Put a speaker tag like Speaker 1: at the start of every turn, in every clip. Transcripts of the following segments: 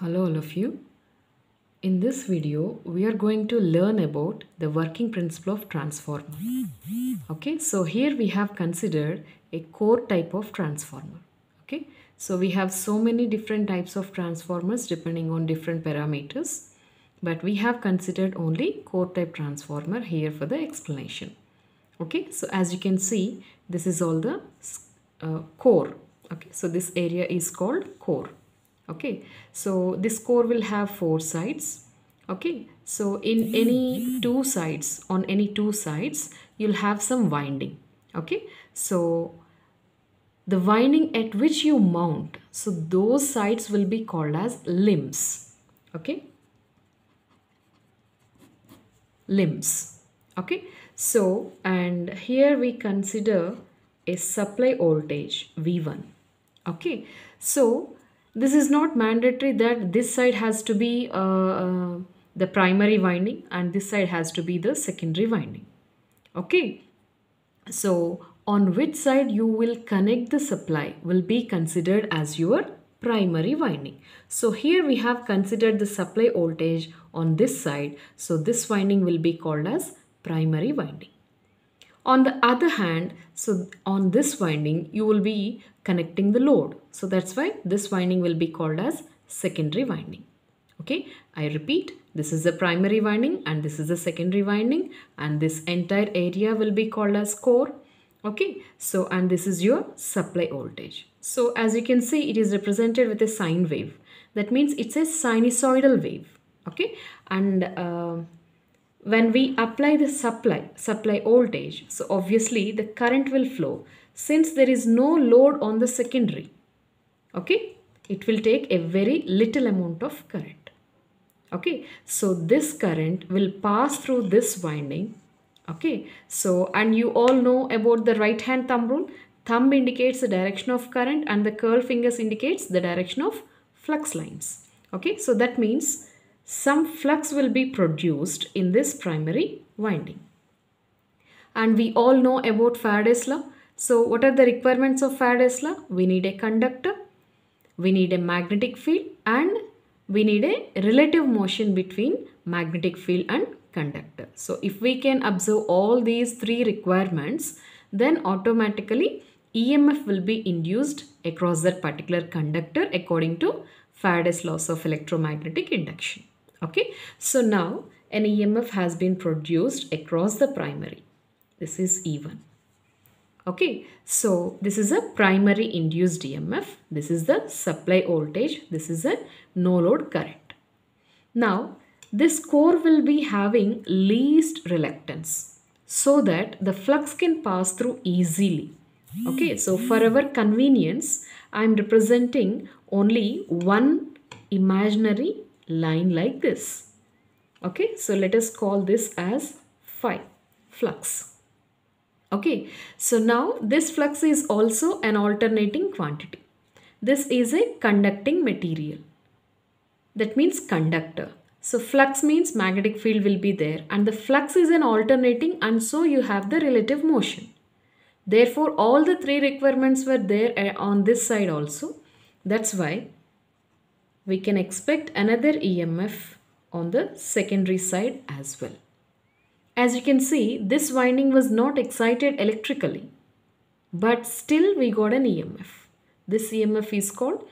Speaker 1: Hello all of you. In this video, we are going to learn about the working principle of transformer. Okay, so here we have considered a core type of transformer. Okay, so we have so many different types of transformers depending on different parameters. But we have considered only core type transformer here for the explanation. Okay, so as you can see, this is all the uh, core. Okay, so this area is called core okay so this core will have four sides okay so in any two sides on any two sides you'll have some winding okay so the winding at which you mount so those sides will be called as limbs okay limbs okay so and here we consider a supply voltage v1 okay so this is not mandatory that this side has to be uh, uh, the primary winding and this side has to be the secondary winding okay so on which side you will connect the supply will be considered as your primary winding so here we have considered the supply voltage on this side so this winding will be called as primary winding on the other hand, so on this winding, you will be connecting the load. So that's why this winding will be called as secondary winding. Okay, I repeat, this is the primary winding and this is the secondary winding and this entire area will be called as core. Okay, so and this is your supply voltage. So as you can see, it is represented with a sine wave. That means it's a sinusoidal wave. Okay, and uh, when we apply the supply, supply voltage, so obviously the current will flow since there is no load on the secondary. Okay, it will take a very little amount of current. Okay, so this current will pass through this winding. Okay, so and you all know about the right hand thumb rule. Thumb indicates the direction of current and the curl fingers indicates the direction of flux lines. Okay, so that means some flux will be produced in this primary winding. And we all know about Faraday's law. So what are the requirements of Faraday's law? We need a conductor, we need a magnetic field and we need a relative motion between magnetic field and conductor. So if we can observe all these three requirements, then automatically EMF will be induced across that particular conductor according to Faraday's laws of electromagnetic induction. Okay, so now an EMF has been produced across the primary. This is E1. Okay, so this is a primary induced EMF. This is the supply voltage. This is a no load current. Now, this core will be having least reluctance so that the flux can pass through easily. Okay, so for our convenience, I am representing only one imaginary line like this. Okay, so let us call this as phi, flux. Okay, so now this flux is also an alternating quantity. This is a conducting material. That means conductor. So flux means magnetic field will be there and the flux is an alternating and so you have the relative motion. Therefore all the three requirements were there eh, on this side also. That's why we can expect another EMF on the secondary side as well. As you can see, this winding was not excited electrically, but still we got an EMF. This EMF is called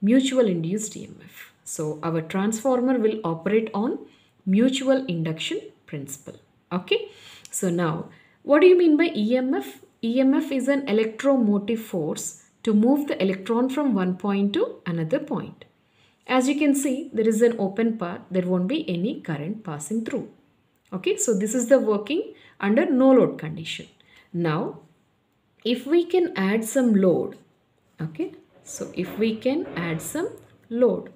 Speaker 1: mutual induced EMF. So our transformer will operate on mutual induction principle. Okay. So now, what do you mean by EMF? EMF is an electromotive force to move the electron from one point to another point. As you can see, there is an open path. There won't be any current passing through. Okay, so this is the working under no load condition. Now, if we can add some load, okay, so if we can add some load,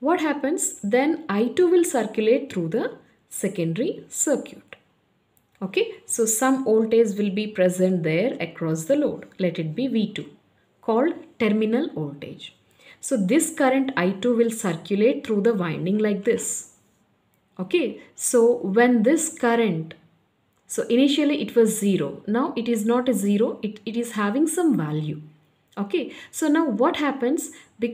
Speaker 1: what happens? Then I2 will circulate through the secondary circuit. Okay, so some voltage will be present there across the load. Let it be V2 called terminal voltage. So this current I2 will circulate through the winding like this. Okay, so when this current, so initially it was 0. Now it is not a 0, it, it is having some value. Okay, so now what happens,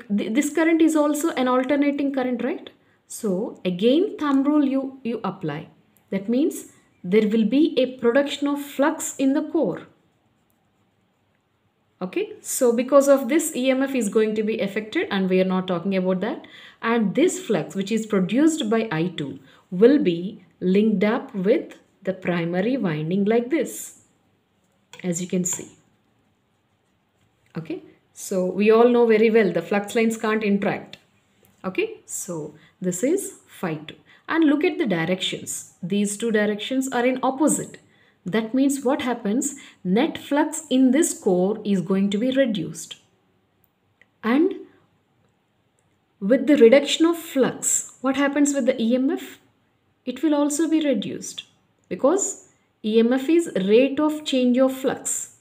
Speaker 1: this current is also an alternating current, right? So again thumb rule you, you apply. That means there will be a production of flux in the core okay so because of this emf is going to be affected and we are not talking about that and this flux which is produced by i2 will be linked up with the primary winding like this as you can see okay so we all know very well the flux lines can't interact okay so this is phi 2 and look at the directions these two directions are in opposite that means what happens? Net flux in this core is going to be reduced. And with the reduction of flux, what happens with the EMF? It will also be reduced because EMF is rate of change of flux.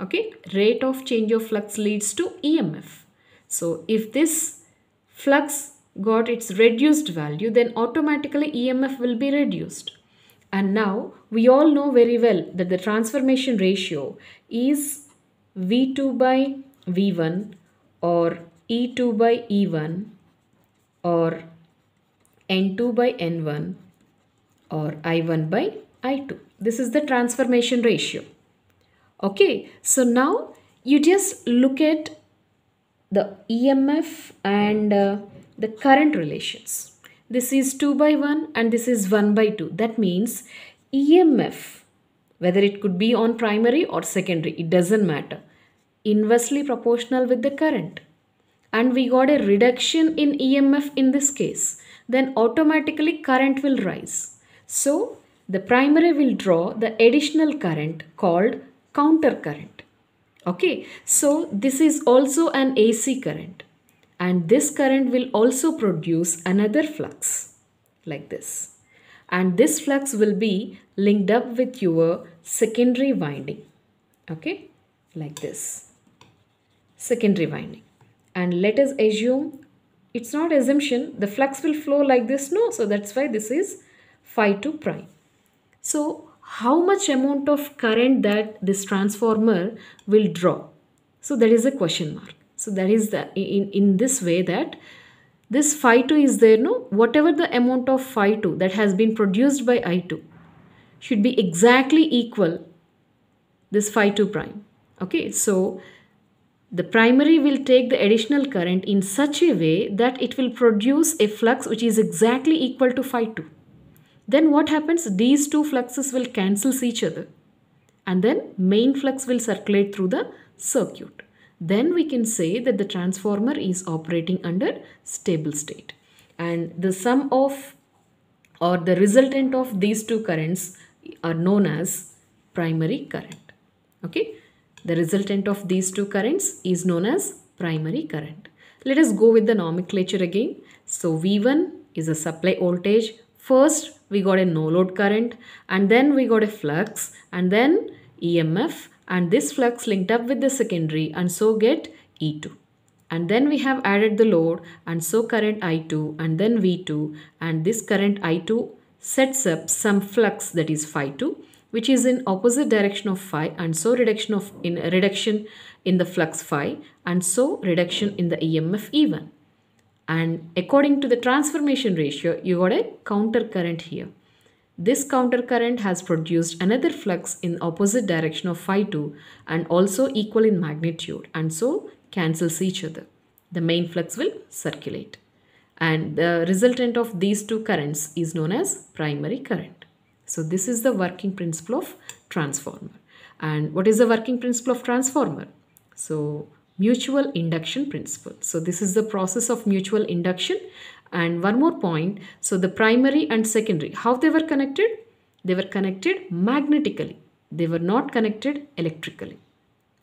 Speaker 1: Okay, rate of change of flux leads to EMF. So if this flux got its reduced value, then automatically EMF will be reduced. And now we all know very well that the transformation ratio is V2 by V1 or E2 by E1 or N2 by N1 or I1 by I2. This is the transformation ratio. Okay, so now you just look at the EMF and uh, the current relations. This is 2 by 1 and this is 1 by 2. That means EMF, whether it could be on primary or secondary, it doesn't matter. Inversely proportional with the current. And we got a reduction in EMF in this case. Then automatically current will rise. So the primary will draw the additional current called counter current. Okay, so this is also an AC current and this current will also produce another flux like this and this flux will be linked up with your secondary winding okay like this secondary winding and let us assume it's not assumption the flux will flow like this no so that's why this is phi 2 prime so how much amount of current that this transformer will draw so that is a question mark so that is the in, in this way that this phi 2 is there no whatever the amount of phi 2 that has been produced by I2 should be exactly equal this phi 2 prime. Okay, so the primary will take the additional current in such a way that it will produce a flux which is exactly equal to phi 2. Then what happens? These two fluxes will cancel each other and then main flux will circulate through the circuit then we can say that the transformer is operating under stable state. And the sum of or the resultant of these two currents are known as primary current. Okay. The resultant of these two currents is known as primary current. Let us go with the nomenclature again. So V1 is a supply voltage. First we got a no load current and then we got a flux and then EMF and this flux linked up with the secondary and so get E2 and then we have added the load and so current I2 and then V2 and this current I2 sets up some flux that is phi 2 which is in opposite direction of phi and so reduction of in reduction in the flux phi and so reduction in the EMF E1 and according to the transformation ratio you got a counter current here this countercurrent has produced another flux in opposite direction of phi 2 and also equal in magnitude and so cancels each other. The main flux will circulate. And the resultant of these two currents is known as primary current. So this is the working principle of transformer. And what is the working principle of transformer? So mutual induction principle. So this is the process of mutual induction and one more point. So the primary and secondary, how they were connected? They were connected magnetically. They were not connected electrically.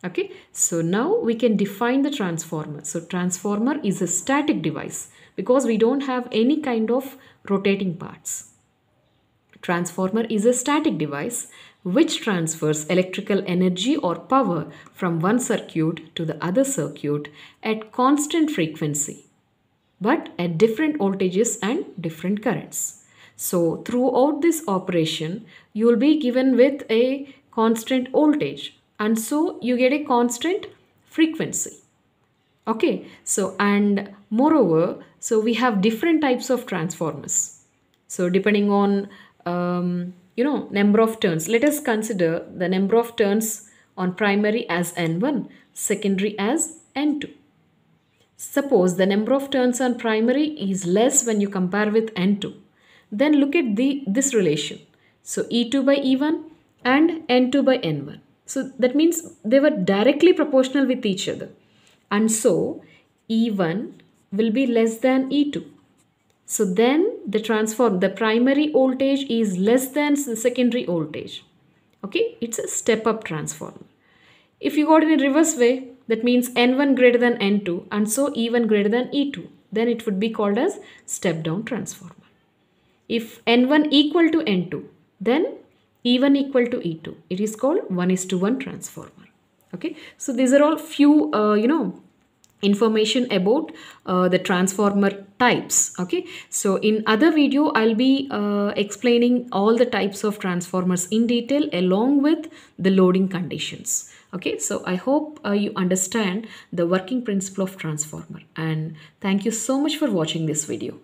Speaker 1: Okay, so now we can define the transformer. So transformer is a static device because we don't have any kind of rotating parts. Transformer is a static device which transfers electrical energy or power from one circuit to the other circuit at constant frequency but at different voltages and different currents. So throughout this operation, you will be given with a constant voltage and so you get a constant frequency. Okay, so and moreover, so we have different types of transformers. So depending on, um, you know, number of turns, let us consider the number of turns on primary as N1, secondary as N2. Suppose the number of turns on primary is less when you compare with N2. Then look at the this relation. So E2 by E1 and N2 by N1. So that means they were directly proportional with each other. And so E1 will be less than E2. So then the transform, the primary voltage is less than the secondary voltage. Okay, it's a step up transformer. If you got in a reverse way, that means n1 greater than n2 and so e1 greater than e2 then it would be called as step down transformer. If n1 equal to n2 then e1 equal to e2 it is called 1 is to 1 transformer. Okay, so these are all few uh, you know information about uh, the transformer types okay so in other video i'll be uh, explaining all the types of transformers in detail along with the loading conditions Okay, so I hope uh, you understand the working principle of transformer and thank you so much for watching this video.